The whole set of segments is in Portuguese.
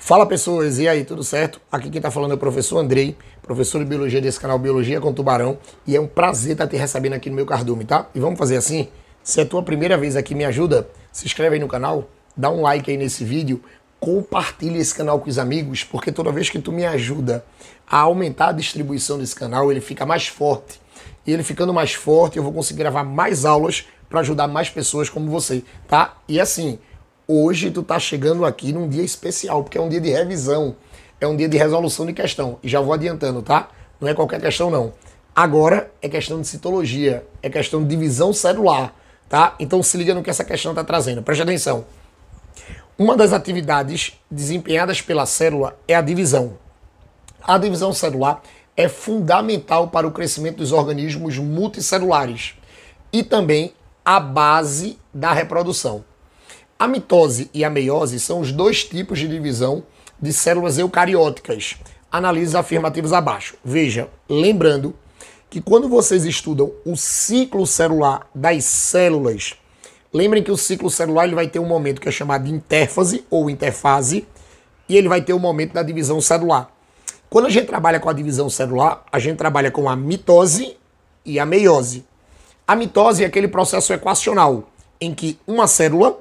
Fala pessoas, e aí, tudo certo? Aqui quem está falando é o professor Andrei, professor de biologia desse canal Biologia com Tubarão, e é um prazer estar tá te recebendo aqui no meu cardume, tá? E vamos fazer assim? Se é a tua primeira vez aqui, me ajuda, se inscreve aí no canal, dá um like aí nesse vídeo, compartilha esse canal com os amigos, porque toda vez que tu me ajuda a aumentar a distribuição desse canal, ele fica mais forte. E ele ficando mais forte, eu vou conseguir gravar mais aulas para ajudar mais pessoas como você, tá? E assim, Hoje tu tá chegando aqui num dia especial, porque é um dia de revisão, é um dia de resolução de questão. E já vou adiantando, tá? Não é qualquer questão, não. Agora é questão de citologia, é questão de divisão celular, tá? Então se liga no que essa questão tá trazendo. Preste atenção. Uma das atividades desempenhadas pela célula é a divisão. A divisão celular é fundamental para o crescimento dos organismos multicelulares e também a base da reprodução. A mitose e a meiose são os dois tipos de divisão de células eucarióticas. Analise afirmativas abaixo. Veja, lembrando que quando vocês estudam o ciclo celular das células, lembrem que o ciclo celular ele vai ter um momento que é chamado de interfase ou interfase e ele vai ter o um momento da divisão celular. Quando a gente trabalha com a divisão celular, a gente trabalha com a mitose e a meiose. A mitose é aquele processo equacional em que uma célula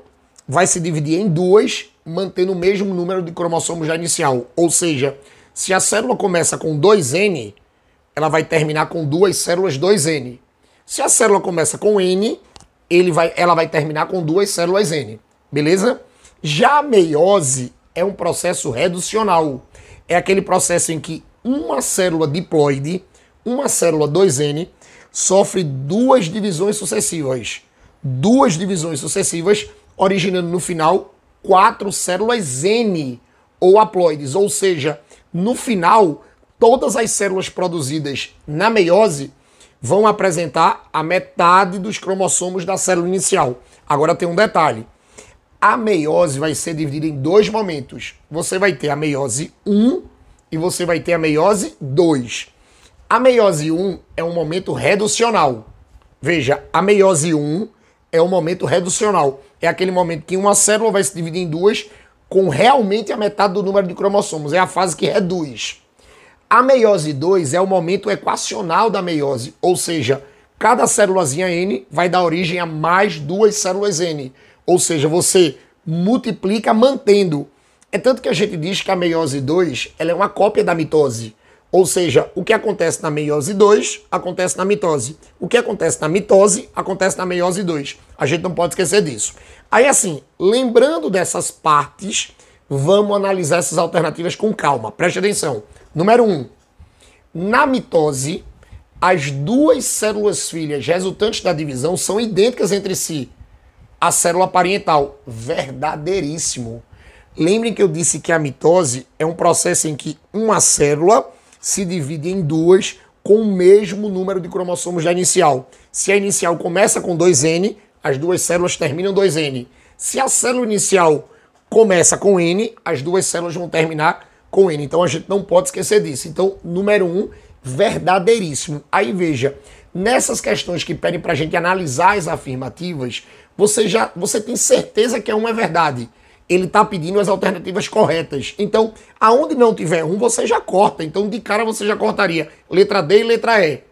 vai se dividir em duas, mantendo o mesmo número de cromossomos já inicial. Ou seja, se a célula começa com 2N, ela vai terminar com duas células 2N. Se a célula começa com N, ele vai, ela vai terminar com duas células N. Beleza? Já a meiose é um processo reducional. É aquele processo em que uma célula diploide, uma célula 2N, sofre duas divisões sucessivas. Duas divisões sucessivas originando no final quatro células N ou haploides, ou seja, no final todas as células produzidas na meiose vão apresentar a metade dos cromossomos da célula inicial. Agora tem um detalhe. A meiose vai ser dividida em dois momentos. Você vai ter a meiose 1 e você vai ter a meiose 2. A meiose 1 é um momento reducional. Veja, a meiose 1 é um momento reducional é aquele momento que uma célula vai se dividir em duas com realmente a metade do número de cromossomos. É a fase que reduz. A meiose 2 é o momento equacional da meiose, ou seja, cada célulazinha N vai dar origem a mais duas células N. Ou seja, você multiplica mantendo. É tanto que a gente diz que a meiose 2 ela é uma cópia da mitose. Ou seja, o que acontece na meiose 2 acontece na mitose. O que acontece na mitose acontece na meiose 2. A gente não pode esquecer disso. Aí, assim, lembrando dessas partes, vamos analisar essas alternativas com calma. Preste atenção. Número 1. Um, na mitose, as duas células filhas resultantes da divisão são idênticas entre si. A célula parental. Verdadeiríssimo. Lembrem que eu disse que a mitose é um processo em que uma célula se divide em duas com o mesmo número de cromossomos da inicial. Se a inicial começa com 2N, as duas células terminam 2N. Se a célula inicial começa com N, as duas células vão terminar com N. Então a gente não pode esquecer disso. Então, número 1, um, verdadeiríssimo. Aí veja, nessas questões que pedem para a gente analisar as afirmativas, você já você tem certeza que é uma é verdade ele está pedindo as alternativas corretas. Então, aonde não tiver um, você já corta. Então, de cara você já cortaria letra D e letra E.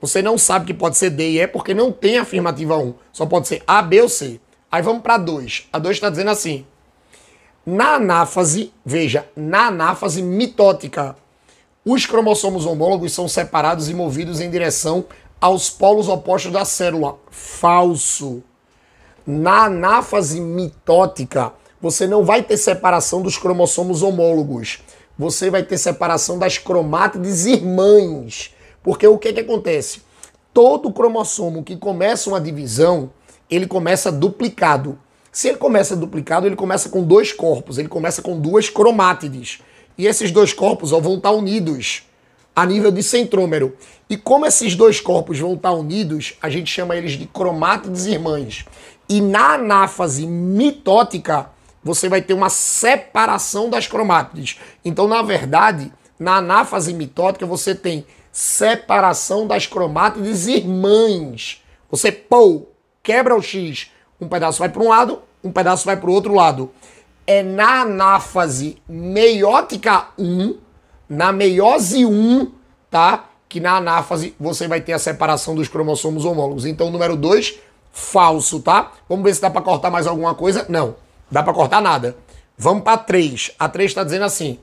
Você não sabe que pode ser D e E porque não tem afirmativa 1. Só pode ser A, B ou C. Aí vamos para 2. A 2 está dizendo assim. Na anáfase, veja, na anáfase mitótica, os cromossomos homólogos são separados e movidos em direção aos polos opostos da célula. Falso. Na anáfase mitótica, você não vai ter separação dos cromossomos homólogos. Você vai ter separação das cromátides irmãs. Porque o que, que acontece? Todo cromossomo que começa uma divisão, ele começa duplicado. Se ele começa duplicado, ele começa com dois corpos, ele começa com duas cromátides. E esses dois corpos ó, vão estar tá unidos a nível de centrômero. E como esses dois corpos vão estar tá unidos, a gente chama eles de cromátides irmãs. E na anáfase mitótica, você vai ter uma separação das cromátides. Então, na verdade, na anáfase mitótica, você tem separação das cromátides irmãs. Você, pou, quebra o X. Um pedaço vai para um lado, um pedaço vai para o outro lado. É na anáfase meiótica 1, na meiose 1, tá? Que na anáfase você vai ter a separação dos cromossomos homólogos. Então, número 2, falso, tá? Vamos ver se dá para cortar mais alguma coisa. Não dá para cortar nada. Vamos para 3. A 3 está dizendo assim: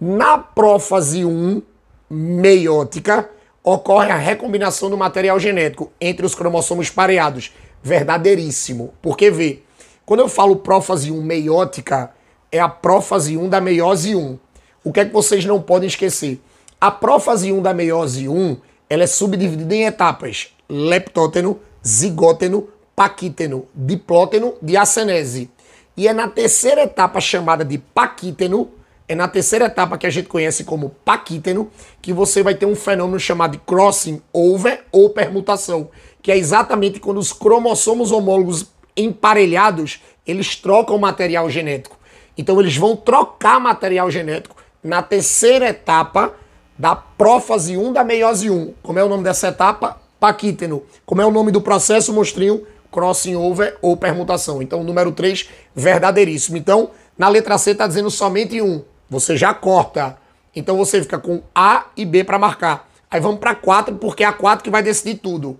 na prófase 1 meiótica ocorre a recombinação do material genético entre os cromossomos pareados. Verdadeiríssimo. Porque vê, quando eu falo prófase 1 meiótica, é a prófase 1 da meiose 1. O que é que vocês não podem esquecer? A prófase 1 da meiose 1, ela é subdividida em etapas: leptóteno, zigóteno, paquíteno, diplóteno, diacenese. E é na terceira etapa chamada de paquíteno, é na terceira etapa que a gente conhece como paquíteno, que você vai ter um fenômeno chamado de crossing over ou permutação, que é exatamente quando os cromossomos homólogos emparelhados, eles trocam material genético. Então eles vão trocar material genético na terceira etapa da prófase 1 da meiose 1. Como é o nome dessa etapa? Paquíteno. Como é o nome do processo, mostrinho? crossing over ou permutação. Então, o número 3, verdadeiríssimo. Então, na letra C está dizendo somente um. Você já corta. Então, você fica com A e B para marcar. Aí vamos para 4, porque é a 4 que vai decidir tudo.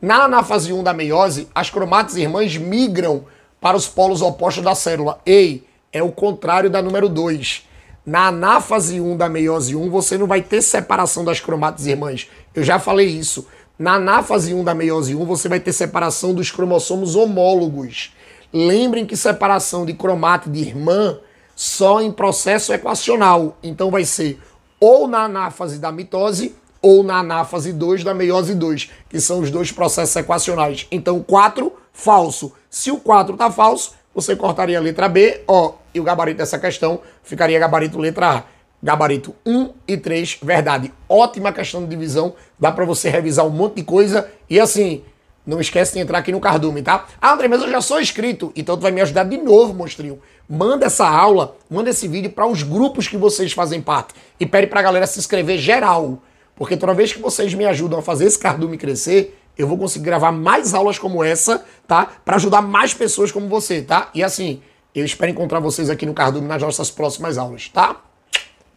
Na anáfase 1 da meiose, as cromátides irmãs migram para os polos opostos da célula. Ei, é o contrário da número 2. Na anáfase 1 da meiose 1, você não vai ter separação das cromátides irmãs. Eu já falei isso. Na anáfase 1 da meiose 1, você vai ter separação dos cromossomos homólogos. Lembrem que separação de cromátide irmã só em processo equacional. Então vai ser ou na anáfase da mitose ou na anáfase 2 da meiose 2, que são os dois processos equacionais. Então 4, falso. Se o 4 está falso, você cortaria a letra B, ó, e o gabarito dessa questão ficaria gabarito letra A gabarito 1 e 3, verdade. Ótima questão de divisão, dá para você revisar um monte de coisa e assim, não esquece de entrar aqui no Cardume, tá? Ah, André, mas eu já sou inscrito, então tu vai me ajudar de novo, monstrinho. Manda essa aula, manda esse vídeo para os grupos que vocês fazem parte e pede pra galera se inscrever geral, porque toda vez que vocês me ajudam a fazer esse Cardume crescer, eu vou conseguir gravar mais aulas como essa, tá? Para ajudar mais pessoas como você, tá? E assim, eu espero encontrar vocês aqui no Cardume nas nossas próximas aulas, tá?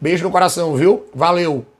Beijo no coração, viu? Valeu!